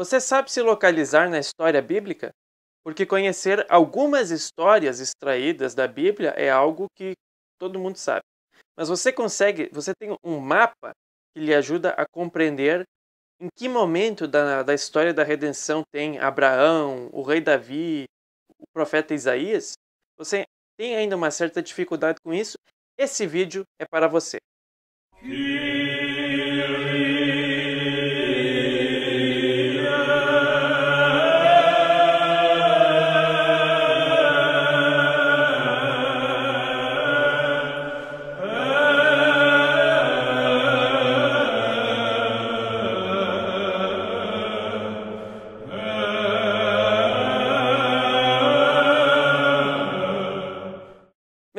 Você sabe se localizar na história bíblica? Porque conhecer algumas histórias extraídas da Bíblia é algo que todo mundo sabe. Mas você consegue, você tem um mapa que lhe ajuda a compreender em que momento da, da história da redenção tem Abraão, o rei Davi, o profeta Isaías? Você tem ainda uma certa dificuldade com isso? Esse vídeo é para você. Yeah.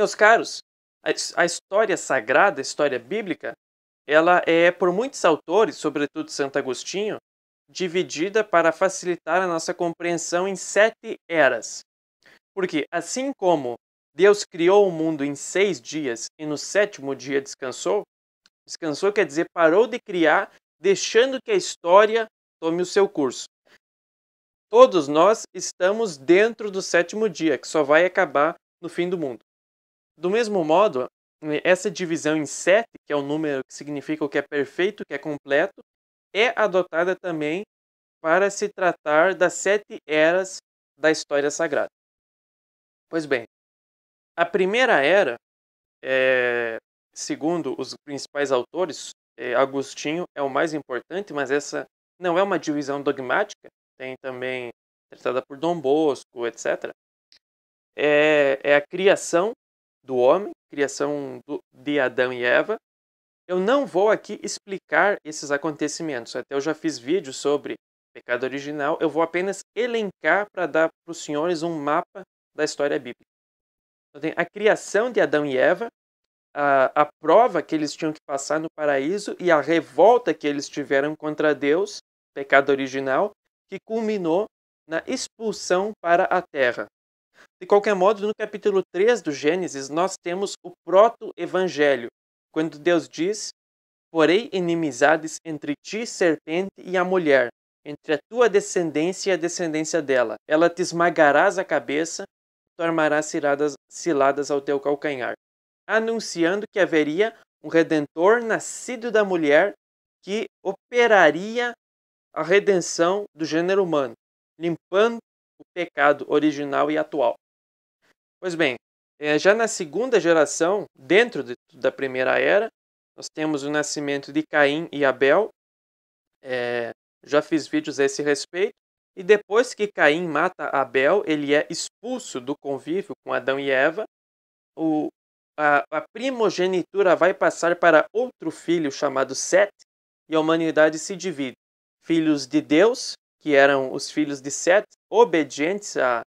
Meus caros, a história sagrada, a história bíblica, ela é, por muitos autores, sobretudo Santo Agostinho, dividida para facilitar a nossa compreensão em sete eras. Porque, assim como Deus criou o mundo em seis dias e no sétimo dia descansou, descansou quer dizer parou de criar, deixando que a história tome o seu curso. Todos nós estamos dentro do sétimo dia, que só vai acabar no fim do mundo. Do mesmo modo, eh, essa divisão em sete, que é o número que significa o que é perfeito, o que é completo, é adotada também para se tratar das sete eras da história sagrada. Pois bem, a primeira era, é, segundo os principais autores, é, Agostinho é o mais importante, mas essa não é uma divisão dogmática, tem também tratada por Dom Bosco, etc. É, é a criação do homem, criação do, de Adão e Eva. Eu não vou aqui explicar esses acontecimentos, até eu já fiz vídeo sobre pecado original, eu vou apenas elencar para dar para os senhores um mapa da história bíblica. Então, tem a criação de Adão e Eva, a, a prova que eles tinham que passar no paraíso e a revolta que eles tiveram contra Deus, pecado original, que culminou na expulsão para a terra. De qualquer modo, no capítulo 3 do Gênesis, nós temos o proto-evangelho, quando Deus diz: Porém, inimizades entre ti, serpente, e a mulher, entre a tua descendência e a descendência dela. Ela te esmagarás a cabeça, tu armarás ciladas, ciladas ao teu calcanhar. Anunciando que haveria um redentor nascido da mulher que operaria a redenção do gênero humano, limpando o pecado original e atual. Pois bem, é, já na segunda geração, dentro de, da primeira era, nós temos o nascimento de Caim e Abel. É, já fiz vídeos a esse respeito. E depois que Caim mata Abel, ele é expulso do convívio com Adão e Eva. O, a, a primogenitura vai passar para outro filho chamado Set, e a humanidade se divide. Filhos de Deus, que eram os filhos de Set, obedientes à,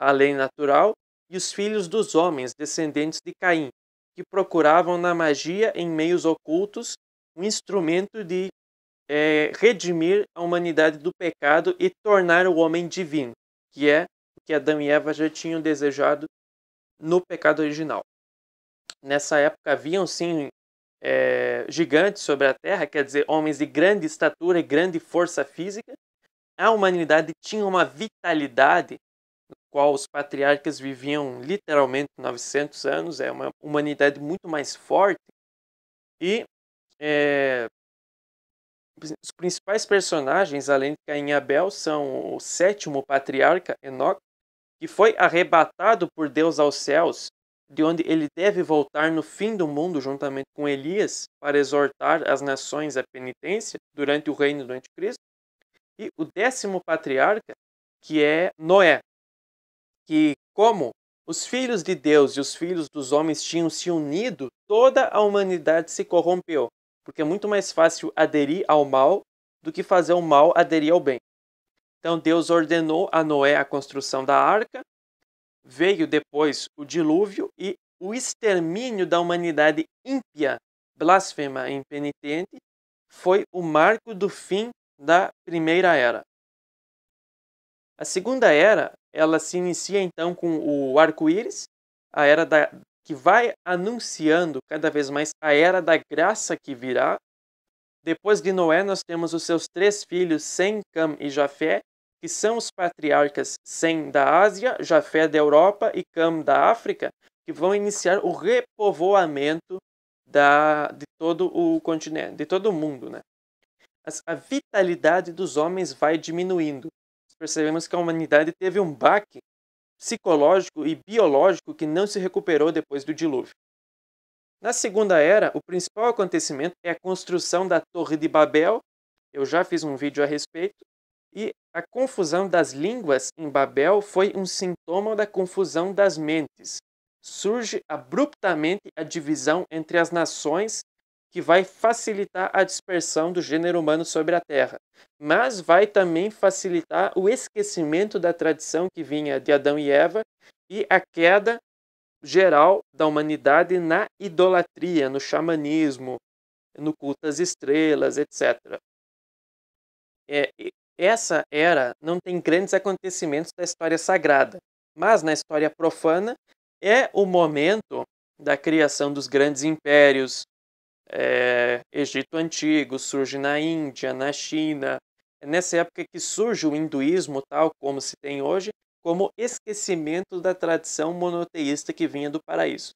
à lei natural, e os filhos dos homens, descendentes de Caim, que procuravam na magia, em meios ocultos, um instrumento de é, redimir a humanidade do pecado e tornar o homem divino, que é o que Adão e Eva já tinham desejado no pecado original. Nessa época haviam sim é, gigantes sobre a terra, quer dizer, homens de grande estatura e grande força física, a humanidade tinha uma vitalidade no qual os patriarcas viviam literalmente 900 anos, é uma humanidade muito mais forte. E é, os principais personagens, além de Caim e Abel, são o sétimo patriarca, Enoch que foi arrebatado por Deus aos céus, de onde ele deve voltar no fim do mundo, juntamente com Elias, para exortar as nações à penitência durante o reino do Anticristo. E o décimo patriarca, que é Noé, que como os filhos de Deus e os filhos dos homens tinham se unido, toda a humanidade se corrompeu, porque é muito mais fácil aderir ao mal do que fazer o mal aderir ao bem. Então Deus ordenou a Noé a construção da arca, veio depois o dilúvio e o extermínio da humanidade ímpia, blasfema e impenitente foi o marco do fim da Primeira Era. A Segunda Era, ela se inicia então com o arco-íris, a era da, que vai anunciando cada vez mais a era da graça que virá. Depois de Noé, nós temos os seus três filhos, Sem, Cam e Jafé, que são os patriarcas Sem da Ásia, Jafé da Europa e Cam da África, que vão iniciar o repovoamento da, de todo o continente, de todo o mundo, né? a vitalidade dos homens vai diminuindo. Percebemos que a humanidade teve um baque psicológico e biológico que não se recuperou depois do dilúvio. Na Segunda Era, o principal acontecimento é a construção da Torre de Babel, eu já fiz um vídeo a respeito, e a confusão das línguas em Babel foi um sintoma da confusão das mentes. Surge abruptamente a divisão entre as nações que vai facilitar a dispersão do gênero humano sobre a Terra, mas vai também facilitar o esquecimento da tradição que vinha de Adão e Eva e a queda geral da humanidade na idolatria, no xamanismo, no culto às estrelas, etc. É, essa era não tem grandes acontecimentos da história sagrada, mas na história profana é o momento da criação dos grandes impérios, é, Egito Antigo, surge na Índia, na China. É nessa época que surge o hinduísmo, tal como se tem hoje, como esquecimento da tradição monoteísta que vinha do paraíso.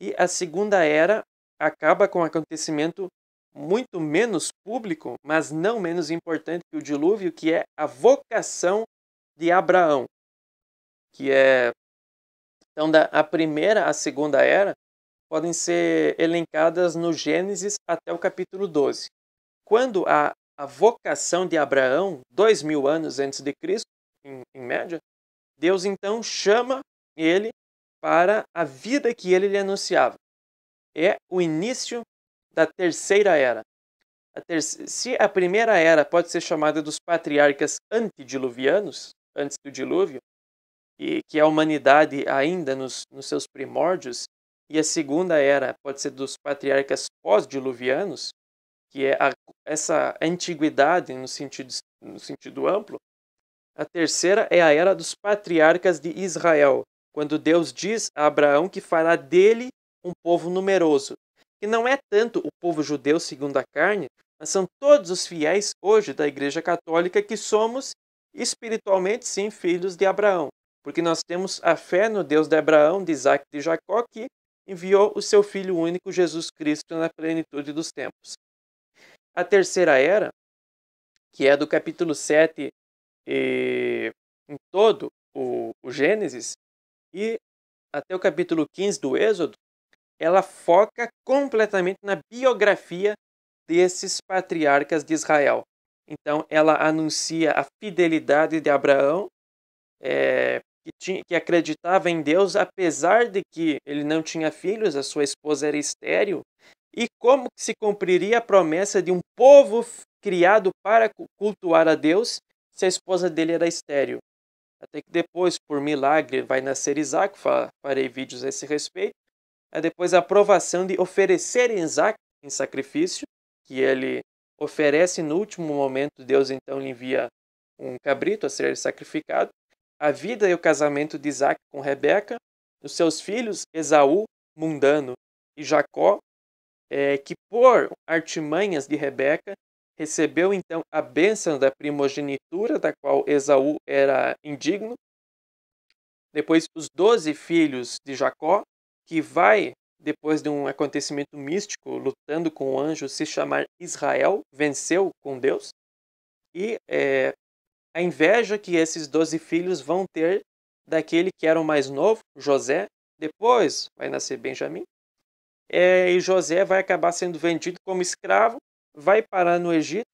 E a Segunda Era acaba com um acontecimento muito menos público, mas não menos importante que o dilúvio, que é a vocação de Abraão, que é então da a primeira à segunda era podem ser elencadas no Gênesis até o capítulo 12. Quando a, a vocação de Abraão, dois mil anos antes de Cristo, em, em média, Deus então chama ele para a vida que ele lhe anunciava. É o início da terceira era. A ter se a primeira era pode ser chamada dos patriarcas antediluvianos, antes do dilúvio, e que a humanidade ainda nos, nos seus primórdios e a segunda era pode ser dos patriarcas pós-diluvianos, que é a, essa antiguidade no sentido, no sentido amplo. A terceira é a era dos patriarcas de Israel, quando Deus diz a Abraão que fará dele um povo numeroso, que não é tanto o povo judeu segundo a carne, mas são todos os fiéis hoje da Igreja Católica que somos espiritualmente sim filhos de Abraão, porque nós temos a fé no Deus de Abraão, de Isaac e de Jacó que enviou o seu Filho único Jesus Cristo na plenitude dos tempos. A terceira era, que é do capítulo 7 e, em todo o, o Gênesis, e até o capítulo 15 do Êxodo, ela foca completamente na biografia desses patriarcas de Israel. Então, ela anuncia a fidelidade de Abraão, é, que, tinha, que acreditava em Deus, apesar de que ele não tinha filhos, a sua esposa era estéril, e como se cumpriria a promessa de um povo criado para cultuar a Deus se a esposa dele era estéril? Até que depois, por milagre, vai nascer Isaac, farei vídeos a esse respeito. É depois a aprovação de oferecer Isaac em sacrifício, que ele oferece no último momento, Deus então lhe envia um cabrito a ser sacrificado a vida e o casamento de Isaac com Rebeca, os seus filhos Esaú, mundano, e Jacó, é, que por artimanhas de Rebeca recebeu então a bênção da primogenitura, da qual Esaú era indigno. Depois os doze filhos de Jacó, que vai, depois de um acontecimento místico, lutando com o anjo, se chamar Israel, venceu com Deus. E é, a inveja que esses doze filhos vão ter daquele que era o mais novo, José. Depois vai nascer Benjamim. É, e José vai acabar sendo vendido como escravo, vai parar no Egito,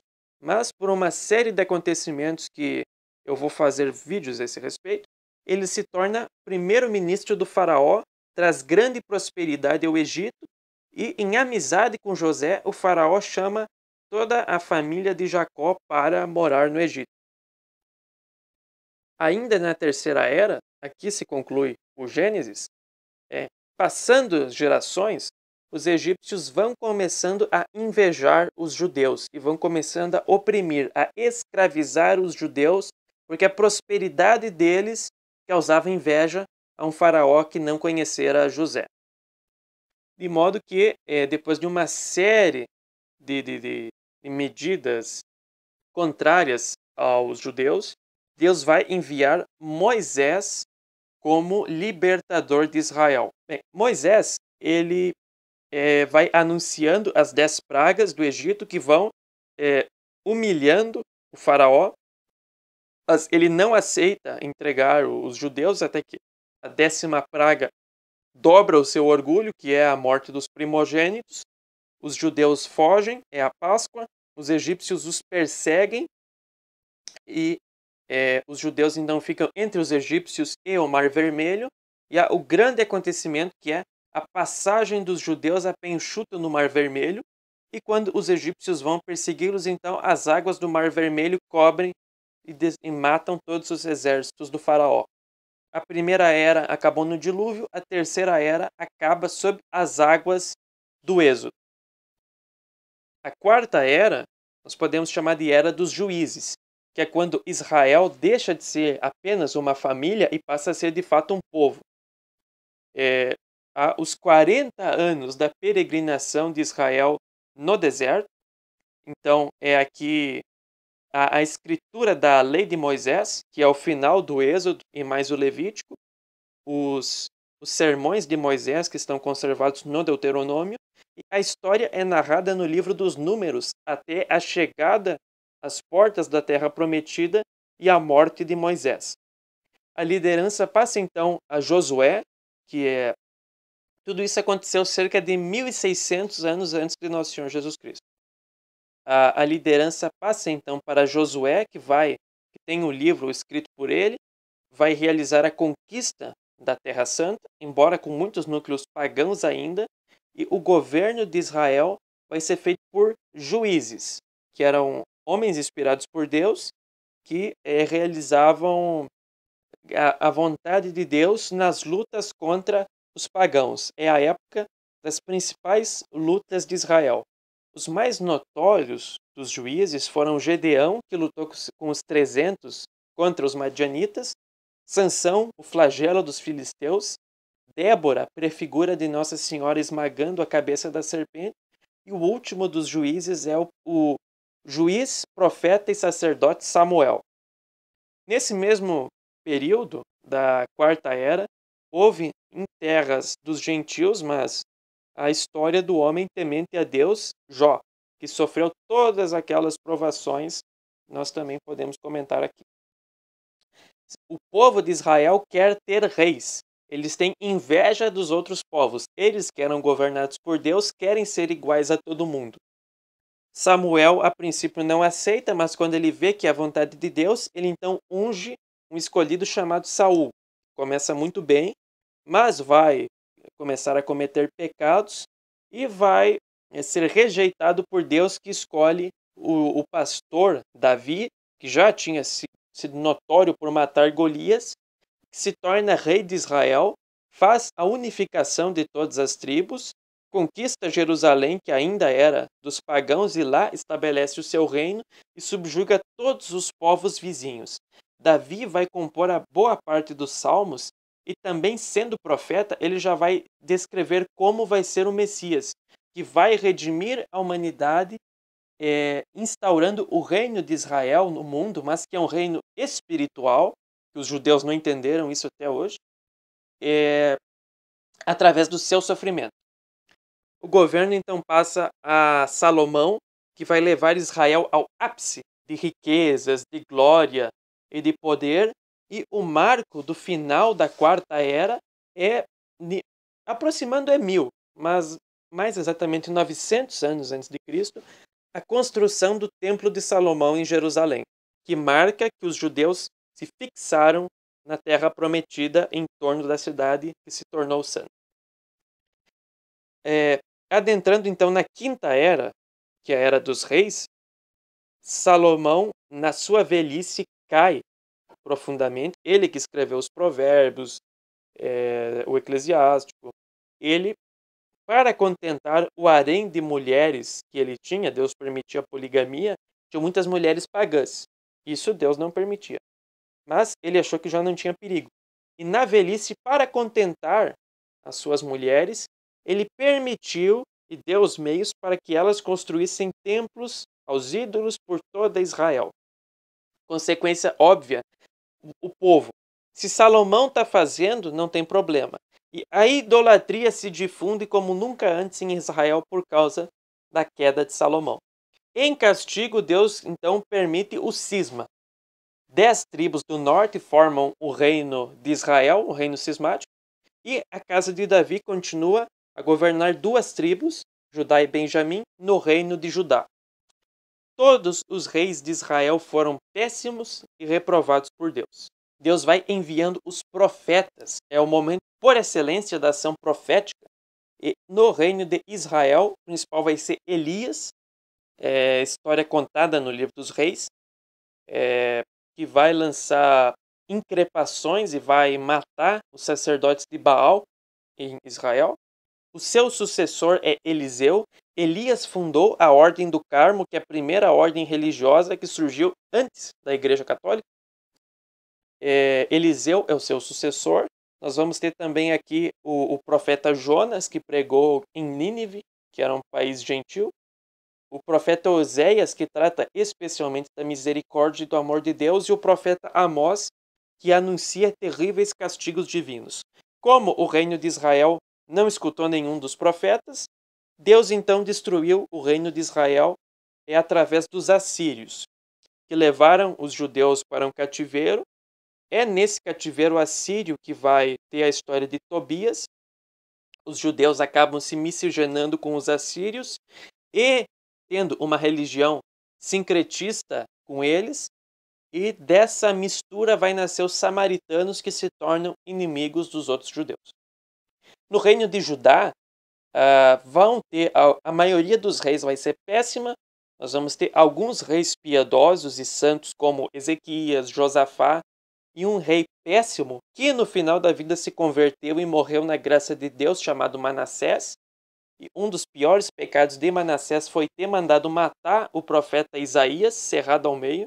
mas por uma série de acontecimentos que eu vou fazer vídeos a esse respeito, ele se torna primeiro-ministro do Faraó, traz grande prosperidade ao Egito e, em amizade com José, o Faraó chama toda a família de Jacó para morar no Egito ainda na Terceira Era, aqui se conclui o Gênesis, é, passando gerações, os egípcios vão começando a invejar os judeus e vão começando a oprimir, a escravizar os judeus, porque a prosperidade deles causava inveja a um faraó que não conhecera José. De modo que, é, depois de uma série de, de, de medidas contrárias aos judeus, Deus vai enviar Moisés como libertador de Israel. Bem, Moisés ele é, vai anunciando as dez pragas do Egito que vão é, humilhando o faraó. Mas ele não aceita entregar os judeus até que a décima praga dobra o seu orgulho, que é a morte dos primogênitos. Os judeus fogem, é a Páscoa. Os egípcios os perseguem e é, os judeus então ficam entre os egípcios e o Mar Vermelho, e há o grande acontecimento que é a passagem dos judeus a penchuta no Mar Vermelho, e quando os egípcios vão persegui-los, então as águas do Mar Vermelho cobrem e, e matam todos os exércitos do faraó. A primeira era acabou no dilúvio, a terceira era acaba sob as águas do êxodo. A quarta era nós podemos chamar de era dos juízes que é quando Israel deixa de ser apenas uma família e passa a ser de fato um povo. É, há os 40 anos da peregrinação de Israel no deserto. Então, é aqui a, a escritura da lei de Moisés, que é o final do Êxodo e mais o Levítico, os, os sermões de Moisés que estão conservados no Deuteronômio, e a história é narrada no livro dos Números até a chegada as portas da terra prometida e a morte de Moisés. A liderança passa então a Josué, que é tudo isso aconteceu cerca de 1600 anos antes de nosso Senhor Jesus Cristo. A, a liderança passa então para Josué, que vai que tem o um livro escrito por ele, vai realizar a conquista da Terra Santa, embora com muitos núcleos pagãos ainda, e o governo de Israel vai ser feito por juízes, que eram homens inspirados por Deus que é, realizavam a, a, vontade de Deus nas lutas contra os pagãos. É a época das principais lutas de Israel. Os mais notórios dos juízes foram Gedeão, que lutou com os 300 contra os madianitas, Sansão, o flagelo dos filisteus, Débora, prefigura de Nossa Senhora esmagando a cabeça da serpente, e o último dos juízes é o, o juiz, profeta e sacerdote Samuel. Nesse mesmo período da Quarta Era, houve em terras dos gentios, mas a história do homem temente a Deus, Jó, que sofreu todas aquelas provações, nós também podemos comentar aqui. O povo de Israel quer ter reis. Eles têm inveja dos outros povos. Eles que eram governados por Deus querem ser iguais a todo mundo. Samuel, a princípio, não aceita, mas quando ele vê que é a vontade de Deus, ele então unge um escolhido chamado Saul. Começa muito bem, mas vai começar a cometer pecados e vai eh, ser rejeitado por Deus, que escolhe o, o pastor Davi, que já tinha sido notório por matar Golias, que se torna rei de Israel, faz a unificação de todas as tribos conquista Jerusalém, que ainda era dos pagãos, e lá estabelece o seu reino e subjuga todos os povos vizinhos. Davi vai compor a boa parte dos salmos e também sendo profeta, ele já vai descrever como vai ser o Messias, que vai redimir a humanidade, é, instaurando o reino de Israel no mundo, mas que é um reino espiritual, que os judeus não entenderam isso até hoje, é, através do seu sofrimento. O governo então passa a Salomão, que vai levar Israel ao ápice de riquezas, de glória e de poder, e o marco do final da quarta era é aproximando é mil, mas mais exatamente 900 anos antes de Cristo, a construção do Templo de Salomão em Jerusalém, que marca que os judeus se fixaram na terra prometida em torno da cidade que se tornou santa. É, Adentrando então na quinta era, que é a era dos reis, Salomão, na sua velhice, cai profundamente. Ele que escreveu os Provérbios, é, o Eclesiástico, ele, para contentar o harém de mulheres que ele tinha, Deus permitia a poligamia, tinha muitas mulheres pagãs. Isso Deus não permitia. Mas ele achou que já não tinha perigo. E na velhice, para contentar as suas mulheres, ele permitiu e deu os meios para que elas construíssem templos aos ídolos por toda Israel. Consequência óbvia, o povo. Se Salomão está fazendo, não tem problema. E a idolatria se difunde como nunca antes em Israel por causa da queda de Salomão. Em castigo, Deus então permite o cisma. Dez tribos do norte formam o reino de Israel, o reino cismático, e a casa de Davi continua a governar duas tribos, Judá e Benjamim, no reino de Judá. Todos os reis de Israel foram péssimos e reprovados por Deus. Deus vai enviando os profetas. É o momento por excelência da ação profética. E no reino de Israel, o principal vai ser Elias, é, história contada no livro dos reis, é, que vai lançar increpações e vai matar os sacerdotes de Baal em Israel. O seu sucessor é Eliseu. Elias fundou a Ordem do Carmo, que é a primeira ordem religiosa que surgiu antes da Igreja Católica. É, Eliseu é o seu sucessor. Nós vamos ter também aqui o, o profeta Jonas, que pregou em Nínive, que era um país gentil. O profeta Oséias, que trata especialmente da misericórdia e do amor de Deus. E o profeta Amós, que anuncia terríveis castigos divinos. Como o reino de Israel não escutou nenhum dos profetas. Deus então destruiu o reino de Israel é através dos assírios, que levaram os judeus para um cativeiro. É nesse cativeiro assírio que vai ter a história de Tobias. Os judeus acabam se miscigenando com os assírios e tendo uma religião sincretista com eles. E dessa mistura vai nascer os samaritanos que se tornam inimigos dos outros judeus. No reino de Judá, uh, vão ter a, a maioria dos reis vai ser péssima. Nós vamos ter alguns reis piedosos e santos como Ezequias, Josafá e um rei péssimo que no final da vida se converteu e morreu na graça de Deus chamado Manassés. E um dos piores pecados de Manassés foi ter mandado matar o profeta Isaías, cerrado ao meio,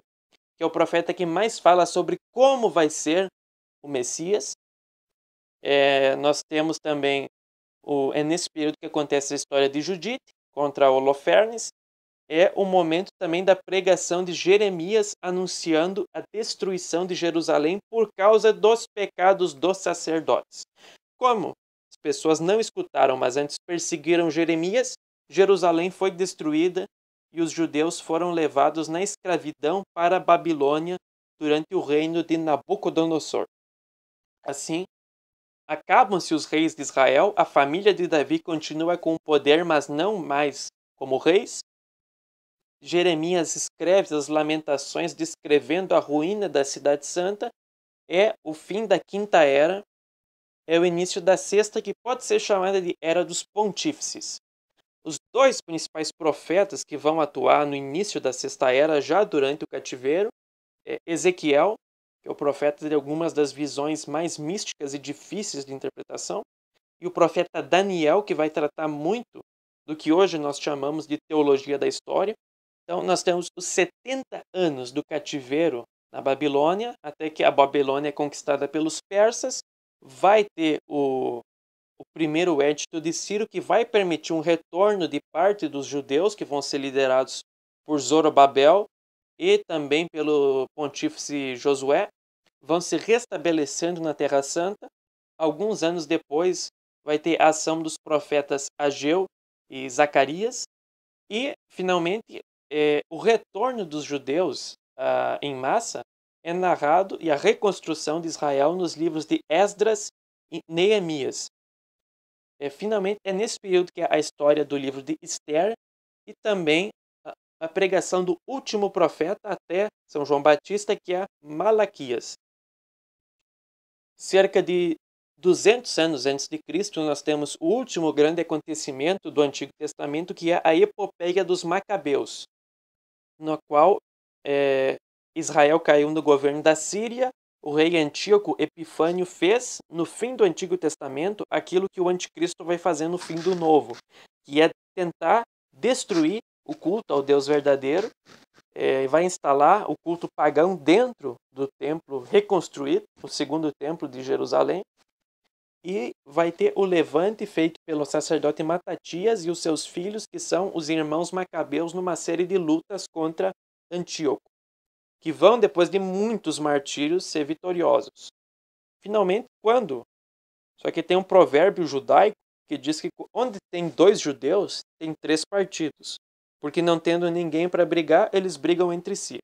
que é o profeta que mais fala sobre como vai ser o Messias. É, nós temos também, o, é nesse período que acontece a história de Judite contra Holofernes, é o momento também da pregação de Jeremias anunciando a destruição de Jerusalém por causa dos pecados dos sacerdotes. Como as pessoas não escutaram, mas antes perseguiram Jeremias, Jerusalém foi destruída e os judeus foram levados na escravidão para a Babilônia durante o reino de Nabucodonosor. Assim, Acabam-se os reis de Israel, a família de Davi continua com o poder, mas não mais como reis. Jeremias escreve as Lamentações descrevendo a ruína da Cidade Santa. É o fim da Quinta Era, é o início da Sexta, que pode ser chamada de Era dos Pontífices. Os dois principais profetas que vão atuar no início da Sexta Era, já durante o cativeiro, é Ezequiel, é o profeta de algumas das visões mais místicas e difíceis de interpretação, e o profeta Daniel, que vai tratar muito do que hoje nós chamamos de teologia da história. Então, nós temos os 70 anos do cativeiro na Babilônia, até que a Babilônia é conquistada pelos persas, vai ter o, o primeiro edito de Ciro, que vai permitir um retorno de parte dos judeus, que vão ser liderados por Zorobabel e também pelo pontífice Josué, vão se restabelecendo na Terra Santa. Alguns anos depois, vai ter a ação dos profetas Ageu e Zacarias. E, finalmente, é, o retorno dos judeus ah, em massa é narrado e a reconstrução de Israel nos livros de Esdras e Neemias. É, finalmente, é nesse período que é a história do livro de Esther e também a, a pregação do último profeta até São João Batista, que é Malaquias cerca de 200 anos antes de Cristo, nós temos o último grande acontecimento do Antigo Testamento, que é a epopeia dos Macabeus, na qual é, Israel caiu no governo da Síria. O rei Antíoco Epifânio fez, no fim do Antigo Testamento, aquilo que o Anticristo vai fazer no fim do Novo, que é tentar destruir o culto ao Deus verdadeiro é, vai instalar o culto pagão dentro do templo reconstruído, o segundo templo de Jerusalém, e vai ter o levante feito pelo sacerdote Matatias e os seus filhos, que são os irmãos macabeus, numa série de lutas contra Antíoco, que vão, depois de muitos martírios, ser vitoriosos. Finalmente, quando? Só que tem um provérbio judaico que diz que onde tem dois judeus, tem três partidos porque não tendo ninguém para brigar, eles brigam entre si.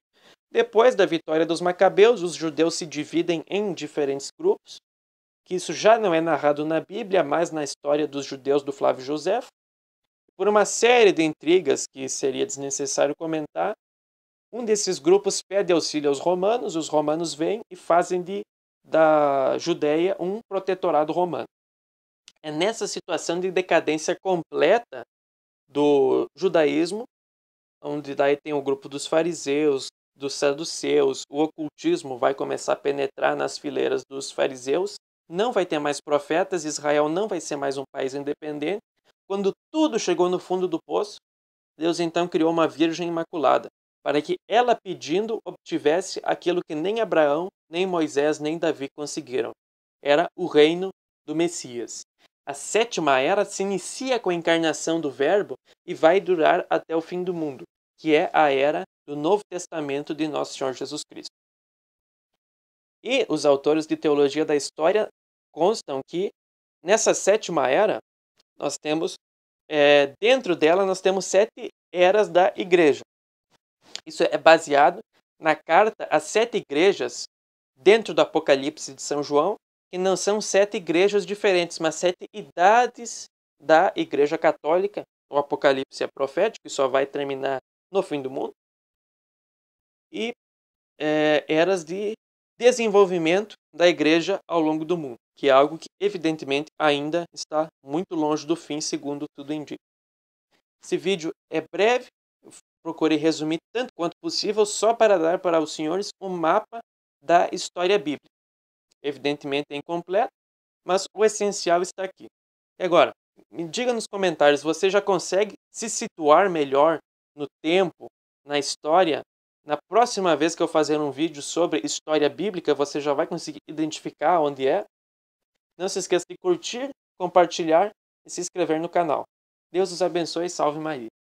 Depois da vitória dos Macabeus, os judeus se dividem em diferentes grupos, que isso já não é narrado na Bíblia, mas na história dos judeus do Flávio José. Por uma série de intrigas que seria desnecessário comentar, um desses grupos pede auxílio aos romanos, os romanos vêm e fazem de, da Judéia um protetorado romano. É nessa situação de decadência completa do judaísmo onde daí tem o grupo dos fariseus, dos saduceus, o ocultismo vai começar a penetrar nas fileiras dos fariseus, não vai ter mais profetas, Israel não vai ser mais um país independente. Quando tudo chegou no fundo do poço, Deus então criou uma virgem imaculada, para que ela pedindo obtivesse aquilo que nem Abraão, nem Moisés, nem Davi conseguiram. Era o reino do Messias. A sétima era se inicia com a encarnação do Verbo e vai durar até o fim do mundo que é a era do Novo Testamento de Nosso Senhor Jesus Cristo. E os autores de teologia da história constam que nessa sétima era, nós temos, é, dentro dela, nós temos sete eras da igreja. Isso é baseado na carta às sete igrejas dentro do Apocalipse de São João, que não são sete igrejas diferentes, mas sete idades da Igreja Católica. O Apocalipse é profético e só vai terminar no fim do mundo e é, eras de desenvolvimento da igreja ao longo do mundo, que é algo que evidentemente ainda está muito longe do fim, segundo tudo indica. Esse vídeo é breve, procurei resumir tanto quanto possível só para dar para os senhores um mapa da história bíblica. Evidentemente é incompleto, mas o essencial está aqui. E agora, me diga nos comentários, você já consegue se situar melhor no tempo, na história, na próxima vez que eu fazer um vídeo sobre história bíblica, você já vai conseguir identificar onde é. Não se esqueça de curtir, compartilhar e se inscrever no canal. Deus os abençoe e salve Maria.